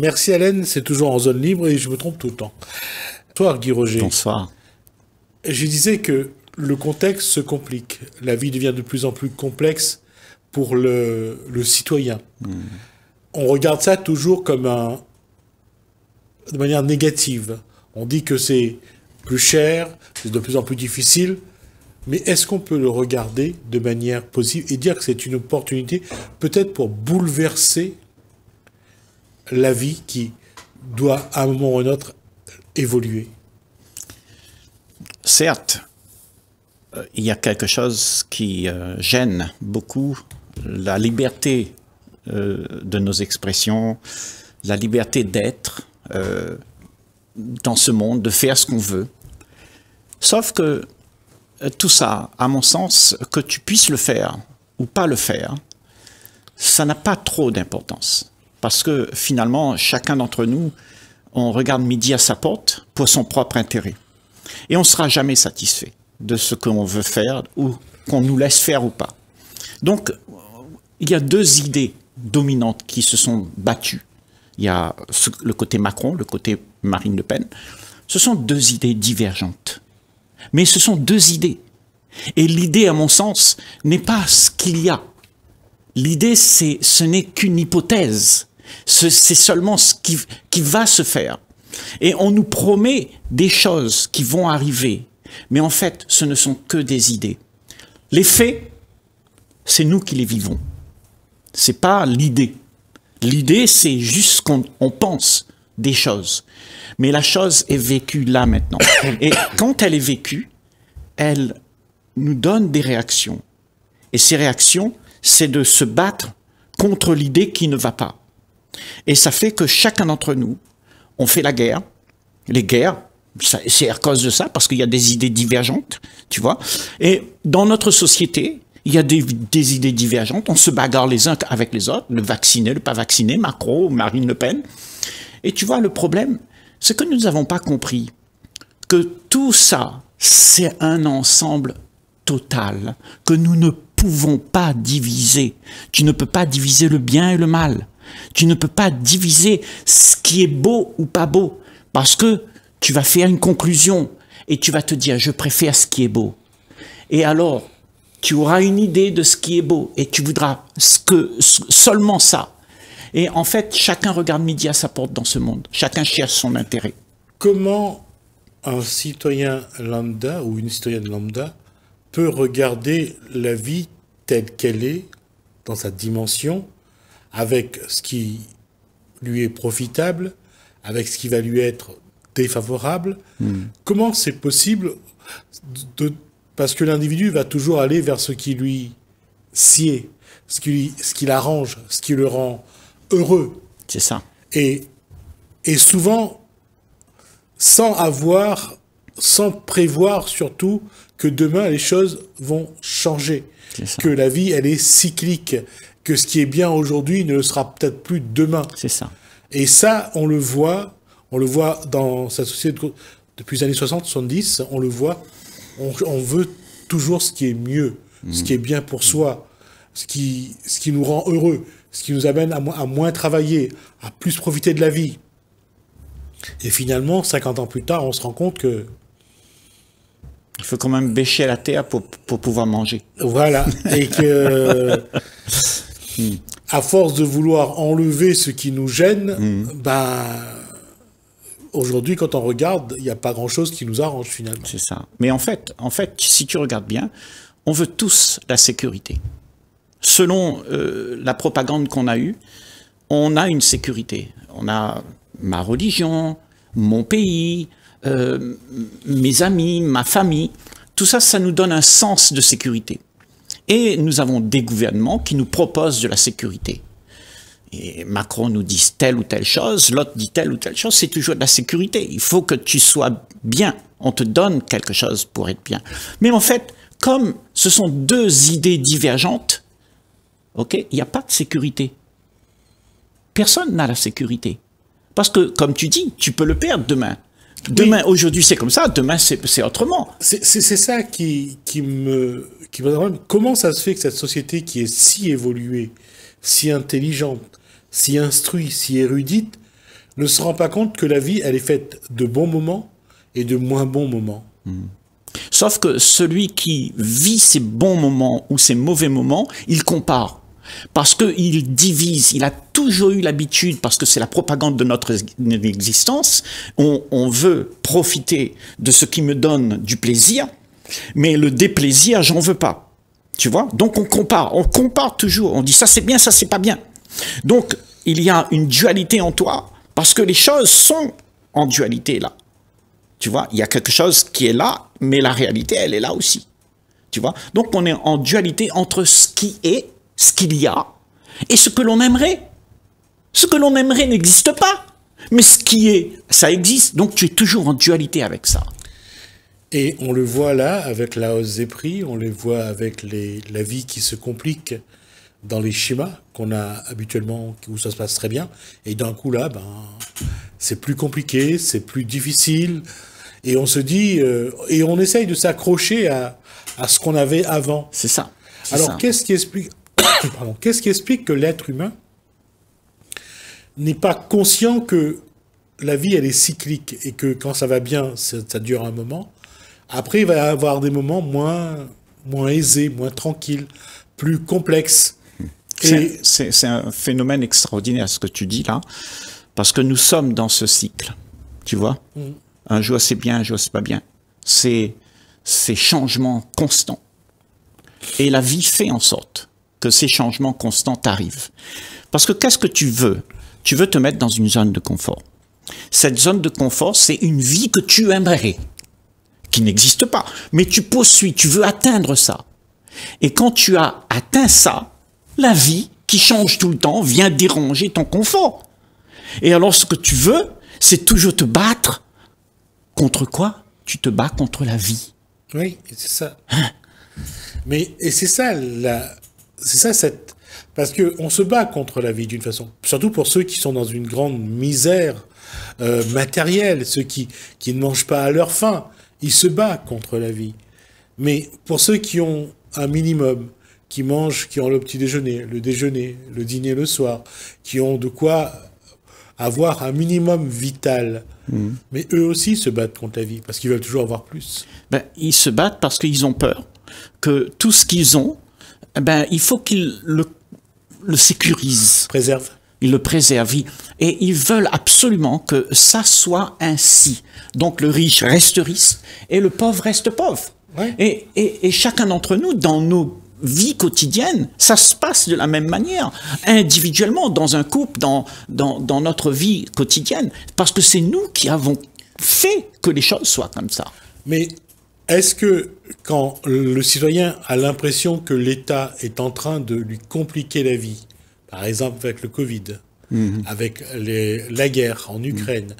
Merci Hélène, c'est toujours en zone libre et je me trompe tout le temps. Bonsoir Guy Roger. Bonsoir. Je disais que le contexte se complique. La vie devient de plus en plus complexe pour le, citoyen. Hmm. On regarde ça toujours comme un, de manière négative. On dit que c'est plus cher, c'est de plus en plus difficile, mais est-ce qu'on peut le regarder de manière positive et dire que c'est une opportunité peut-être pour bouleverser la vie qui doit à un moment ou à un autre évoluer. Certes, euh, il y a quelque chose qui euh, gêne beaucoup la liberté euh, de nos expressions, la liberté d'être dans ce monde, de faire ce qu'on veut. Sauf que tout ça, à mon sens, que tu puisses le faire ou pas le faire, ça n'a pas trop d'importance. Parce que finalement, chacun d'entre nous, on regarde midi à sa porte pour son propre intérêt. Et on ne sera jamais satisfait de ce qu'on veut faire ou qu'on nous laisse faire ou pas. Donc, il y a deux idées dominantes qui se sont battues. Il y a le côté Macron, le côté Marine Le Pen. Ce sont deux idées divergentes. Mais ce sont deux idées. Et l'idée, à mon sens, n'est pas ce qu'il y a. L'idée, ce n'est qu'une hypothèse. C'est seulement ce qui, qui va se faire. Et on nous promet des choses qui vont arriver. Mais en fait, ce ne sont que des idées. Les faits, c'est nous qui les vivons. C'est pas l'idée. L'idée, c'est juste qu'on pense des choses. Mais la chose est vécue là maintenant. Et quand elle est vécue, elle nous donne des réactions. Et ces réactions, c'est de se battre contre l'idée qui ne va pas. Et ça fait que chacun d'entre nous, on fait la guerre. Les guerres, c'est à cause de ça, parce qu'il y a des idées divergentes, tu vois. Et dans notre société, il y a des, idées divergentes, on se bagarre les uns avec les autres, le vacciné, le pas vacciné, Macron, Marine Le Pen. Et tu vois, le problème, c'est que nous n'avons pas compris que tout ça, c'est un ensemble total, que nous ne pouvons pas diviser. Tu ne peux pas diviser le bien et le mal. Tu ne peux pas diviser ce qui est beau ou pas beau, parce que tu vas faire une conclusion et tu vas te dire, je préfère ce qui est beau. Et alors, tu auras une idée de ce qui est beau et tu voudras seulement ça. Et en fait, chacun regarde midi à sa porte dans ce monde. Chacun cherche son intérêt. Comment un citoyen lambda ou une citoyenne lambda peut regarder la vie telle qu'elle est dans sa dimension avec ce qui lui est profitable, avec ce qui va lui être défavorable. Hmm. Comment c'est possible Parce que l'individu va toujours aller vers ce qui lui sied, ce qui, ce qui l'arrange, ce qui le rend heureux. C'est ça. Et, et souvent, sans avoir, sans prévoir surtout que demain les choses vont changer, que la vie elle est cyclique que ce qui est bien aujourd'hui ne le sera peut-être plus demain. C'est ça. Et ça, on le voit, on le voit dans sa société de, depuis les années 60, 70, on le voit, on, veut toujours ce qui est mieux, ce mm. qui est bien pour soi, ce qui, ce qui nous rend heureux, ce qui nous amène à, moins travailler, à plus profiter de la vie. Et finalement, 50 ans plus tard, on se rend compte que il faut quand même bêcher la terre pour, pour pouvoir manger. Voilà. Et que Hmm. À force de vouloir enlever ce qui nous gêne, hmm. bah, aujourd'hui, quand on regarde, il n'y a pas grand-chose qui nous arrange finalement. C'est ça. Mais en fait, en fait, si tu regardes bien, on veut tous la sécurité. Selon euh, la propagande qu'on a eue, on a une sécurité. On a ma religion, mon pays, euh, mes amis, ma famille. Tout ça, ça nous donne un sens de sécurité. Et nous avons des gouvernements qui nous proposent de la sécurité. Et Macron nous dit telle ou telle chose, l'autre dit telle ou telle chose, c'est toujours de la sécurité. Il faut que tu sois bien. On te donne quelque chose pour être bien. Mais en fait, comme ce sont deux idées divergentes, ok, il n'y a pas de sécurité. Personne n'a la sécurité. Parce que, comme tu dis, tu peux le perdre demain. Demain, aujourd'hui, c'est comme ça. Demain, c'est autrement. C'est ça qui, me qui me comment ça se fait que cette société qui est si évoluée, si intelligente, si instruite, si érudite, ne se rend pas compte que la vie, elle est faite de bons moments et de moins bons moments. Hmm. Sauf que celui qui vit ses bons moments ou ses mauvais moments, il compare parce qu'il divise, il a toujours eu l'habitude, parce que c'est la propagande de notre existence, on, veut profiter de ce qui me donne du plaisir, mais le déplaisir, j'en veux pas. Tu vois Donc on compare, on compare toujours, on dit ça c'est bien, ça c'est pas bien. Donc il y a une dualité en toi, parce que les choses sont en dualité là. Tu vois, il y a quelque chose qui est là, mais la réalité, elle est là aussi. Tu vois Donc on est en dualité entre ce qui est ce qu'il y a et ce que l'on aimerait. Ce que l'on aimerait n'existe pas, mais ce qui est, ça existe, donc tu es toujours en dualité avec ça. Et on le voit là avec la hausse des prix, on le voit avec la vie qui se complique dans les schémas qu'on a habituellement, où ça se passe très bien. Et d'un coup là, ben, c'est plus compliqué, c'est plus difficile. Et on se dit, euh, et on essaye de s'accrocher à, à ce qu'on avait avant. C'est ça. Alors qu'est-ce qui explique Qu'est-ce qui explique que l'être humain n'est pas conscient que la vie, elle est cyclique et que quand ça va bien, ça, dure un moment. Après, il va y avoir des moments moins, aisés, moins tranquilles, plus complexes. Et... C'est un phénomène extraordinaire ce que tu dis là, parce que nous sommes dans ce cycle, tu vois. Mm. Un jour c'est bien, un jour c'est pas bien. C'est changement constant. Et la vie fait en sorte que ces changements constants t'arrivent. Parce que qu'est-ce que tu veux Tu veux te mettre dans une zone de confort. Cette zone de confort, c'est une vie que tu aimerais, qui n'existe pas. Mais tu poursuis, tu veux atteindre ça. Et quand tu as atteint ça, la vie, qui change tout le temps, vient déranger ton confort. Et alors ce que tu veux, c'est toujours te battre. Contre quoi Tu te bats contre la vie. Oui, c'est ça. Hein mais et c'est ça la, c'est ça cette parce qu'on se bat contre la vie d'une façon, surtout pour ceux qui sont dans une grande misère euh, matérielle, ceux qui ne mangent pas à leur faim, ils se battent contre la vie. Mais pour ceux qui ont un minimum, qui mangent, qui ont le petit déjeuner, le déjeuner, le dîner le soir, qui ont de quoi avoir un minimum vital. Mmh. Mais eux aussi se battent contre la vie parce qu'ils veulent toujours avoir plus. Ben, ils se battent parce qu'ils ont peur que tout ce qu'ils ont eh ben, il faut qu'ils le, le sécurisent. Préserve. Ils le préservent. Et ils veulent absolument que ça soit ainsi. Donc le riche reste riche et le pauvre reste pauvre. Ouais. Et, et, et chacun d'entre nous, dans nos vies quotidiennes, ça se passe de la même manière, individuellement, dans un couple, dans, dans, dans notre vie quotidienne, parce que c'est nous qui avons fait que les choses soient comme ça. Mais est-ce que quand le citoyen a l'impression que l'État est en train de lui compliquer la vie, par exemple avec le Covid, mhm. avec la guerre en mhm. Ukraine,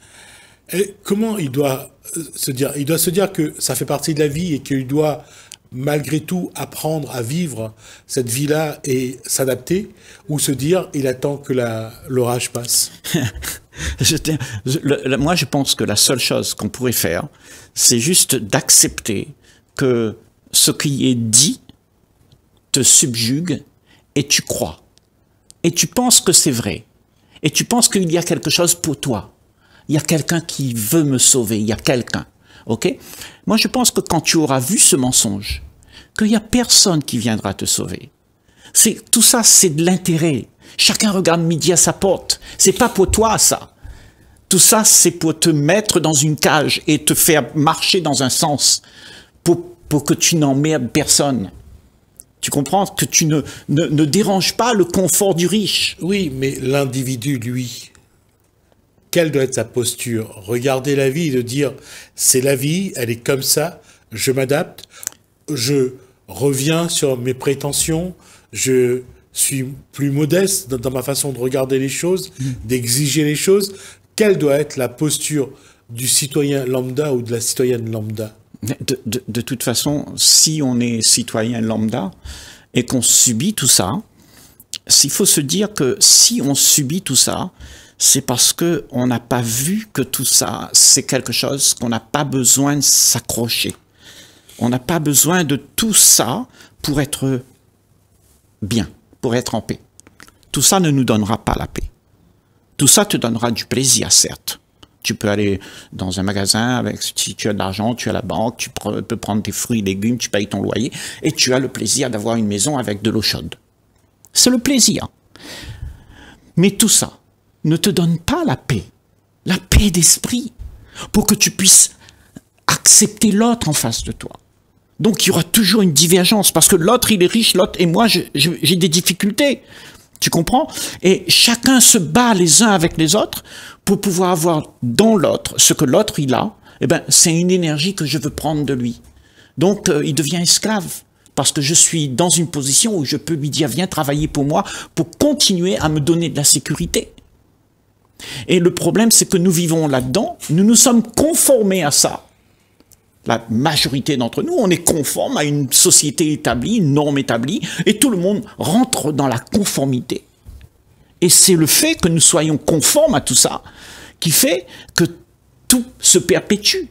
comment il doit euh, se dire Il doit se dire que ça fait partie de la vie et qu'il doit malgré tout apprendre à vivre cette vie-là et s'adapter ou se dire il attend que l'orage passe Moi, je pense que la seule chose qu'on pourrait faire, c'est juste d'accepter que ce qui est dit te subjugue et tu crois. Et tu penses que c'est vrai. Et tu penses qu'il y a quelque chose pour toi. Il y a quelqu'un qui veut me sauver. Il y a quelqu'un. Ok Moi, je pense que quand tu auras vu ce mensonge, qu'il n'y a personne qui viendra te sauver. C'est tout ça, c'est de l'intérêt. Chacun regarde midi à sa porte. C'est pas pour toi ça. Tout ça, c'est pour te mettre dans une cage et te faire marcher dans un sens pour, que tu n'emmerdes personne. Tu comprends que tu ne déranges pas le confort du riche. Oui, mais l'individu, lui, quelle doit être sa posture Regarder la vie et de dire c'est la vie, elle est comme ça, je m'adapte, je reviens sur mes prétentions, je suis plus modeste dans, ma façon de regarder les choses, mm. d'exiger les choses. Quelle doit être la posture du citoyen lambda ou de la citoyenne lambda de, de, toute façon, si on est citoyen lambda et qu'on subit tout ça, il faut se dire que si on subit tout ça, c'est parce que on n'a pas vu que tout ça, c'est quelque chose qu'on n'a pas besoin de s'accrocher. On n'a pas besoin de tout ça pour être bien, pour être en paix. Tout ça ne nous donnera pas la paix. Tout ça te donnera du plaisir, certes. Tu peux aller dans un magasin avec, si tu as de l'argent, tu as la banque, tu peux prendre tes fruits, légumes, tu payes ton loyer, et tu as le plaisir d'avoir une maison avec de l'eau chaude. C'est le plaisir. Mais tout ça, ne te donne pas la paix, la paix d'esprit, pour que tu puisses accepter l'autre en face de toi. Donc il y aura toujours une divergence, parce que l'autre, il est riche, l'autre et moi, j'ai des difficultés. Tu comprends Et chacun se bat les uns avec les autres pour pouvoir avoir dans l'autre ce que l'autre, il a. Eh ben, c'est une énergie que je veux prendre de lui. Donc euh, il devient esclave parce que je suis dans une position où je peux lui dire viens travailler pour moi pour continuer à me donner de la sécurité. Et le problème, c'est que nous vivons là-dedans, nous nous sommes conformés à ça. La majorité d'entre nous, on est conforme à une société établie, une norme établie, et tout le monde rentre dans la conformité. Et c'est le fait que nous soyons conformes à tout ça qui fait que tout se perpétue.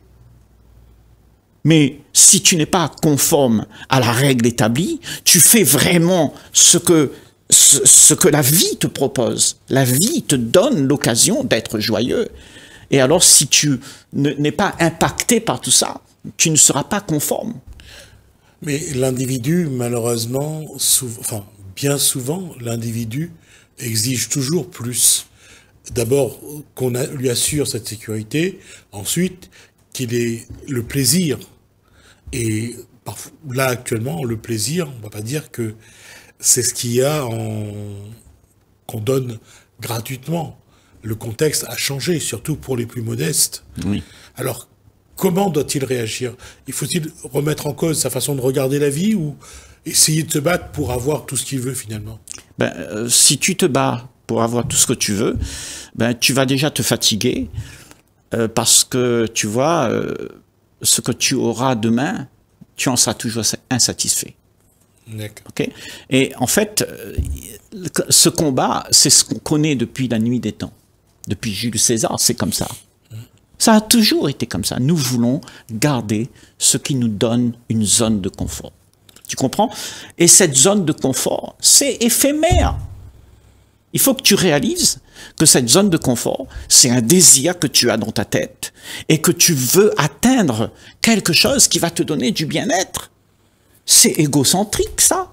Mais si tu n'es pas conforme à la règle établie, tu fais vraiment ce que ce, que la vie te propose. La vie te donne l'occasion d'être joyeux. Et alors, si tu n'es pas impacté par tout ça, tu ne seras pas conforme. Mais l'individu, malheureusement, souvent, bien souvent, l'individu exige toujours plus. D'abord, qu'on lui assure cette sécurité. Ensuite, qu'il ait le plaisir. Et là, actuellement, le plaisir, on ne va pas dire que c'est ce qu'il y a qu'on donne gratuitement. Le contexte a changé, surtout pour les plus modestes. Alors, comment doit-il réagir Il faut-il remettre en cause sa façon de regarder la vie ou essayer de se battre pour avoir tout ce qu'il veut finalement ben, euh, Si tu te bats pour avoir tout ce que tu veux, ben, tu vas déjà te fatiguer euh, parce que tu vois, euh, ce que tu auras demain, tu en seras toujours insatisfait. Okay et en fait, euh, ce combat, c'est ce qu'on connaît depuis la nuit des temps. Depuis Jules César, c'est comme ça. Ça a toujours été comme ça. Nous voulons garder ce qui nous donne une zone de confort. Tu comprends Et cette zone de confort, c'est éphémère. Il faut que tu réalises que cette zone de confort, c'est un désir que tu as dans ta tête et que tu veux atteindre quelque chose qui va te donner du bien-être. C'est égocentrique, ça.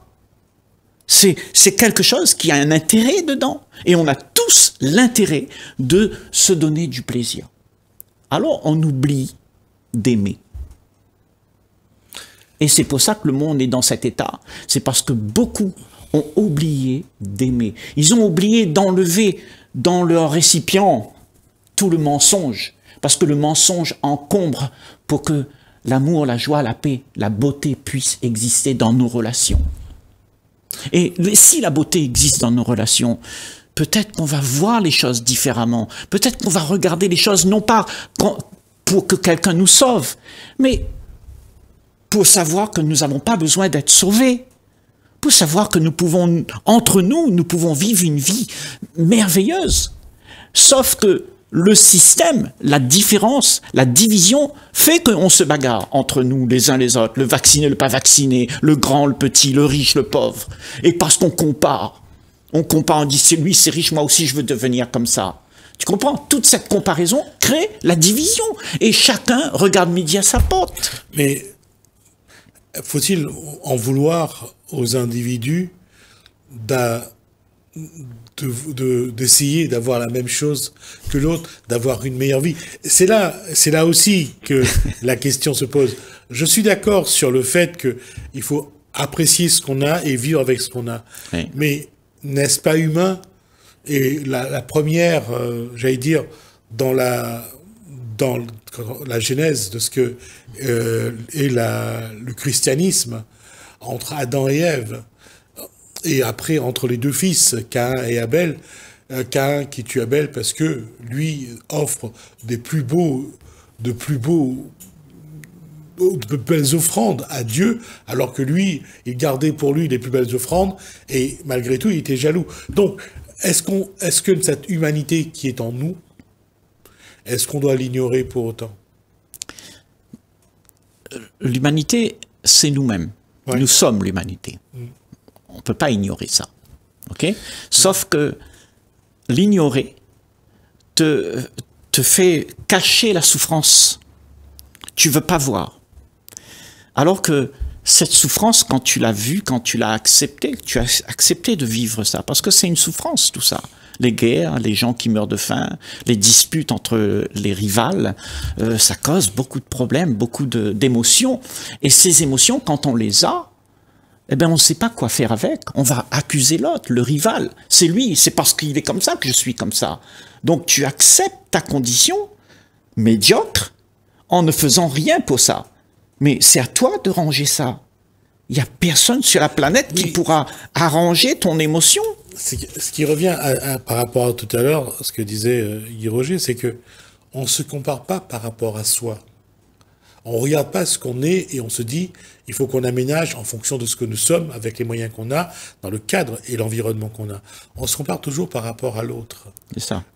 C'est quelque chose qui a un intérêt dedans. Et on a tous l'intérêt de se donner du plaisir. Alors on oublie d'aimer. Et c'est pour ça que le monde est dans cet état. C'est parce que beaucoup ont oublié d'aimer. Ils ont oublié d'enlever dans leur récipient tout le mensonge. Parce que le mensonge encombre pour que l'amour, la joie, la paix, la beauté puissent exister dans nos relations. Et si la beauté existe dans nos relations, peut-être qu'on va voir les choses différemment, peut-être qu'on va regarder les choses non pas pour que quelqu'un nous sauve, mais pour savoir que nous n'avons pas besoin d'être sauvés, pour savoir que nous pouvons, entre nous, nous pouvons vivre une vie merveilleuse. Sauf que le système, la différence, la division fait qu'on se bagarre entre nous les uns les autres, le vacciné, le pas vacciné, le grand, le petit, le riche, le pauvre. Et parce qu'on compare, on compare, on dit c'est lui, c'est riche, moi aussi je veux devenir comme ça. Tu comprends Toute cette comparaison crée la division et chacun regarde midi à sa porte. Mais faut-il en vouloir aux individus d'un d'essayer de, d'avoir la même chose que l'autre, d'avoir une meilleure vie. C'est là, c'est là aussi que la question se pose. Je suis d'accord sur le fait que il faut apprécier ce qu'on a et vivre avec ce qu'on a. Mais n'est-ce pas humain Et la, première, euh, j'allais dire, dans la dans la genèse de ce que euh, est la, le christianisme entre Adam et Ève, et après entre les deux fils, Cain et Abel, euh, Cain qui tue Abel parce que lui offre des plus beaux, de plus beaux, belles offrandes à Dieu, alors que lui, il gardait pour lui les plus belles offrandes et malgré tout, il était jaloux. Donc, est-ce qu'on, est-ce que cette humanité qui est en nous, est-ce qu'on doit l'ignorer pour autant euh, L'humanité, c'est nous-mêmes. Nous sommes l'humanité. Mm. On ne peut pas ignorer ça. ok Sauf que l'ignorer te, te fait cacher la souffrance. Tu veux pas voir. Alors que cette souffrance, quand tu l'as vue, quand tu l'as acceptée, tu as accepté de vivre ça, parce que c'est une souffrance tout ça. Les guerres, les gens qui meurent de faim, les disputes entre les rivales, euh, ça cause beaucoup de problèmes, beaucoup d'émotions. Et ces émotions, quand on les a, eh ben, on ne sait pas quoi faire avec. On va accuser l'autre, le rival. C'est lui, c'est parce qu'il est comme ça que je suis comme ça. Donc tu acceptes ta condition médiocre en ne faisant rien pour ça. Mais c'est à toi de ranger ça. Il n'y a personne sur la planète qui pourra arranger ton émotion. Ce qui revient par rapport à tout à l'heure, ce que disait euh, Guy Roger, c'est que on se compare pas par rapport à soi. On ne regarde pas ce qu'on est et on se dit, il faut qu'on aménage en fonction de ce que nous sommes, avec les moyens qu'on a, dans le cadre et l'environnement qu'on a. On se compare toujours par rapport à l'autre.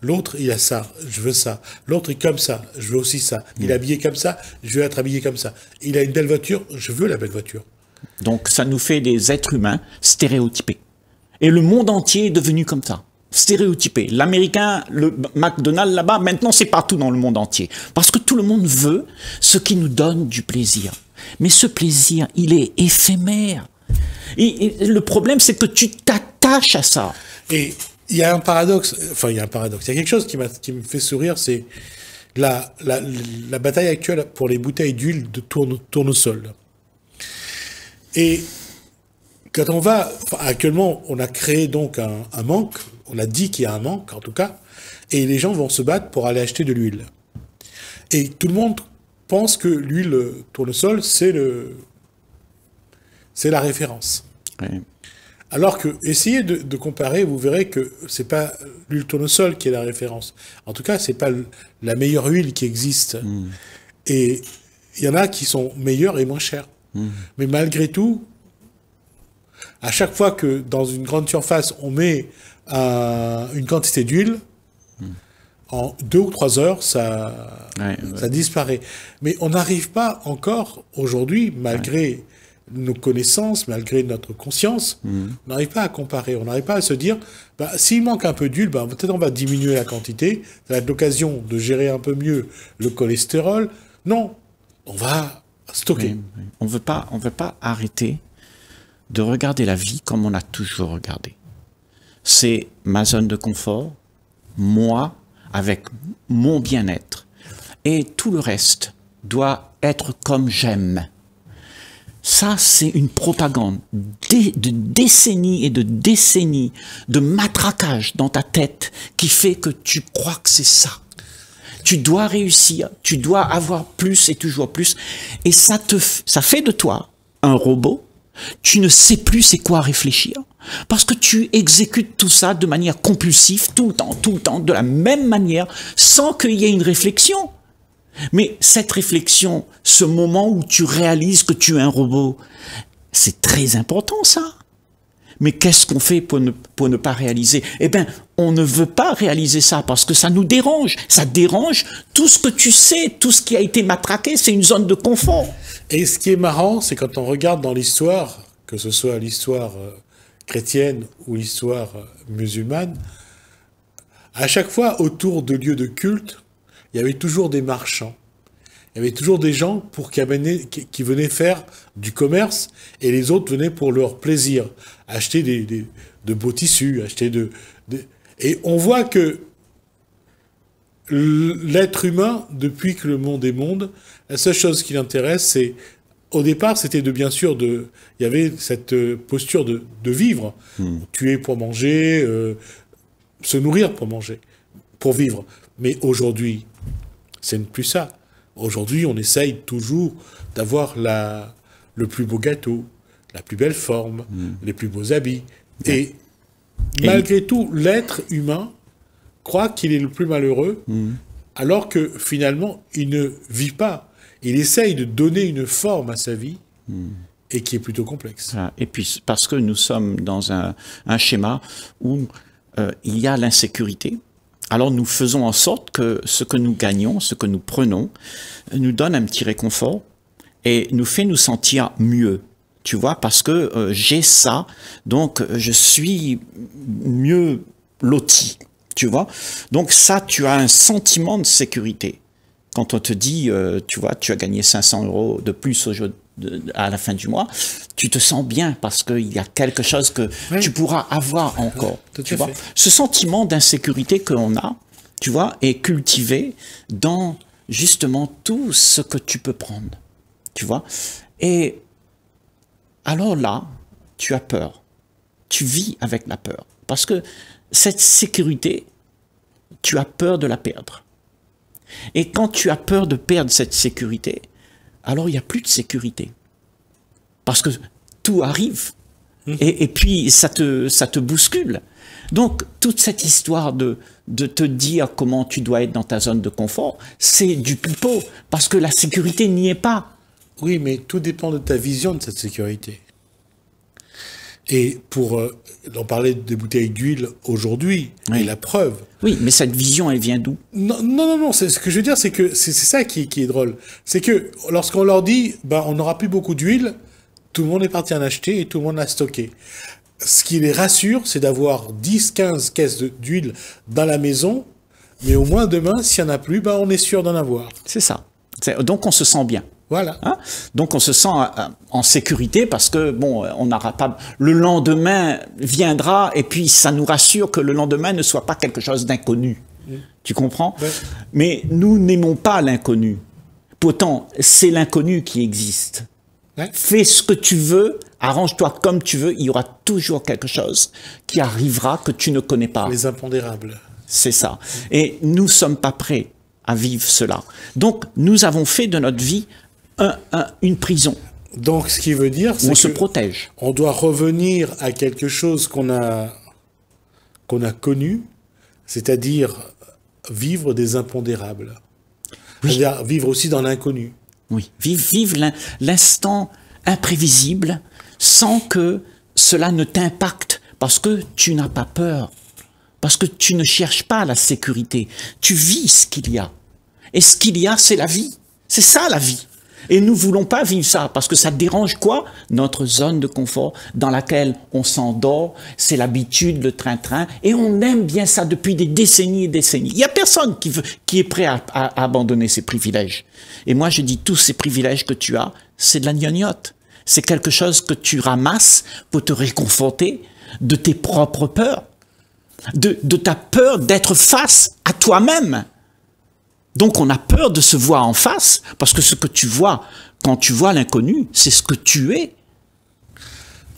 L'autre, il a ça, je veux ça. L'autre est comme ça, je veux aussi ça. Il est mm. habillé comme ça, je veux être habillé comme ça. Il a une belle voiture, je veux la belle voiture. Donc ça nous fait des êtres humains stéréotypés. Et le monde entier est devenu comme ça stéréotypé. L'américain, le McDonald's là-bas, maintenant c'est partout dans le monde entier. Parce que tout le monde veut ce qui nous donne du plaisir. Mais ce plaisir, il est éphémère. Et, le problème, c'est que tu t'attaches à ça. Et il y a un paradoxe, enfin il y a un paradoxe, il y a quelque chose qui, qui me fait sourire, c'est la, la, bataille actuelle pour les bouteilles d'huile de tourne, tournesol. Et quand on va, actuellement, on a créé donc un, manque, on a dit qu'il y a un manque en tout cas, et les gens vont se battre pour aller acheter de l'huile. Et tout le monde pense que l'huile tournesol, c'est c'est la référence. Alors que, essayez de, comparer, vous verrez que ce n'est pas l'huile tournesol qui est la référence. En tout cas, ce n'est pas la meilleure huile qui existe. Hmm. Et il y en a qui sont meilleures et moins chères. Hmm. Mais malgré tout, à chaque fois que dans une grande surface, on met euh, une quantité d'huile, hmm. en deux ou trois heures, ça, ça disparaît. Mais on n'arrive pas encore aujourd'hui, malgré nos connaissances, malgré notre conscience, hmm. on n'arrive pas à comparer, on n'arrive pas à se dire, bah, s'il manque un peu d'huile, bah, peut-être on va diminuer la quantité, ça va être l'occasion de gérer un peu mieux le cholestérol. Non, on va stocker. on veut pas, on veut pas arrêter de regarder la vie comme on a toujours regardé. C'est ma zone de confort, moi, avec mon bien-être, et tout le reste doit être comme j'aime. Ça, c'est une propagande de décennies et de décennies de matraquage dans ta tête qui fait que tu crois que c'est ça. Tu dois réussir, tu dois avoir plus et toujours plus. Et ça, te, ça fait de toi un robot tu ne sais plus c'est quoi réfléchir. Parce que tu exécutes tout ça de manière compulsive, tout le temps, tout le temps, de la même manière, sans qu'il y ait une réflexion. Mais cette réflexion, ce moment où tu réalises que tu es un robot, c'est très important ça. Mais qu'est-ce qu'on fait pour ne, pas réaliser Eh bien, on ne veut pas réaliser ça parce que ça nous dérange. Ça dérange tout ce que tu sais, tout ce qui a été matraqué, c'est une zone de confort. Et ce qui est marrant, c'est quand on regarde dans l'histoire, que ce soit l'histoire euh, chrétienne ou l'histoire euh, musulmane, à chaque fois autour de lieux de culte, il y avait toujours des marchands. Il y avait toujours des gens pour qui venaient faire du commerce et les autres venaient pour leur plaisir acheter des, de beaux tissus, acheter de, Et on voit que l'être humain, depuis que le monde est monde, la seule chose qui l'intéresse, c'est... Au départ, c'était de bien sûr de... Il y avait cette euh, posture de, vivre, hmm. tuer pour manger, euh, se nourrir pour manger, pour vivre. Mais aujourd'hui, c'est plus ça. Aujourd'hui, on essaye toujours d'avoir la, le plus beau gâteau, la plus belle forme, mm. les plus beaux habits. Et, malgré tout, l'être humain croit qu'il est le plus malheureux, mm. alors que finalement, il ne vit pas. Il essaye de donner une forme à sa vie. Mm. et qui est plutôt complexe. Ah, et puis parce que nous sommes dans un, schéma où euh, il y a l'insécurité, alors nous faisons en sorte que ce que nous gagnons, ce que nous prenons, nous donne un petit réconfort et nous fait nous sentir mieux tu vois, parce que euh, j'ai ça, donc euh, je suis mieux loti, tu vois. Donc ça, tu as un sentiment de sécurité. Quand on te dit, euh, tu vois, tu as gagné 500 euros de plus au jeu à la fin du mois, tu te sens bien parce qu'il y a quelque chose que tu pourras avoir encore. tu vois. Ce sentiment d'insécurité que l'on a, tu vois, est cultivé dans justement tout ce que tu peux prendre. Tu vois Et alors là, tu as peur. Tu vis avec la peur. Parce que cette sécurité, tu as peur de la perdre. Et quand tu as peur de perdre cette sécurité, alors il n'y a plus de sécurité. Parce que tout arrive. Mmh. Et, puis ça te, ça te bouscule. Donc toute cette histoire de, de te dire comment tu dois être dans ta zone de confort, c'est du pipeau, parce que la sécurité n'y est pas. Oui, mais tout dépend de ta vision de cette sécurité. Et pour euh, en parler des bouteilles d'huile aujourd'hui, la preuve. Oui, mais cette vision, elle vient d'où Non, non, non. ce que je veux dire, c'est que c'est ça qui, est drôle. C'est que lorsqu'on leur dit, bah, on n'aura plus beaucoup d'huile, tout le monde est parti en acheter et tout le monde a stocké. Ce qui les rassure, c'est d'avoir 10, 15 caisses d'huile dans la maison, mais au moins demain, s'il n'y en a plus, bah, on est sûr d'en avoir. C'est ça. Donc on se sent bien. Voilà. Hein Donc on se sent euh, euh, en sécurité parce que bon, euh, on pas le lendemain viendra et puis ça nous rassure que le lendemain ne soit pas quelque chose d'inconnu. Tu comprends Mais nous n'aimons pas l'inconnu. Pourtant, c'est l'inconnu qui existe. Fais ce que tu veux, arrange-toi comme tu veux, il y aura toujours quelque chose qui arrivera que tu ne connais pas. Les impondérables. C'est ça. Et nous ne sommes pas prêts à vivre cela. Donc, nous avons fait de notre vie une prison. Donc, ce qui veut dire, c'est on se protège. On doit revenir à quelque chose qu'on a qu'on a connu, c'est-à-dire vivre des impondérables, vivre aussi dans l'inconnu. Oui, Vive vivre l'instant imprévisible sans que cela ne t'impacte, parce que tu n'as pas peur, parce que tu ne cherches pas la sécurité, tu vis ce qu'il y a. Et ce qu'il y a, c'est la vie. C'est ça la vie. Et nous ne voulons pas vivre ça parce que ça dérange quoi Notre zone de confort dans laquelle on s'endort, c'est l'habitude, le train-train, et on aime bien ça depuis des décennies et décennies. Il n'y a personne qui, veut, qui est prêt à, abandonner ses privilèges. Et moi, je dis tous ces privilèges que tu as, c'est de la gnognotte. C'est quelque chose que tu ramasses pour te réconforter de tes propres peurs, de, de ta peur d'être face à toi-même donc on a peur de se voir en face, parce que ce que tu vois, quand tu vois l'inconnu, c'est ce que tu es.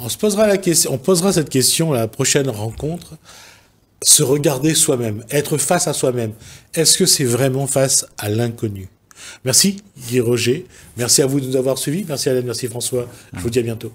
On se posera la question, on posera cette question à la prochaine rencontre. Se regarder soi-même, être face à soi-même. Est-ce que c'est vraiment face à l'inconnu Merci Guy Roger, merci à vous de nous avoir suivis, merci Alain, merci François, je vous dis à bientôt.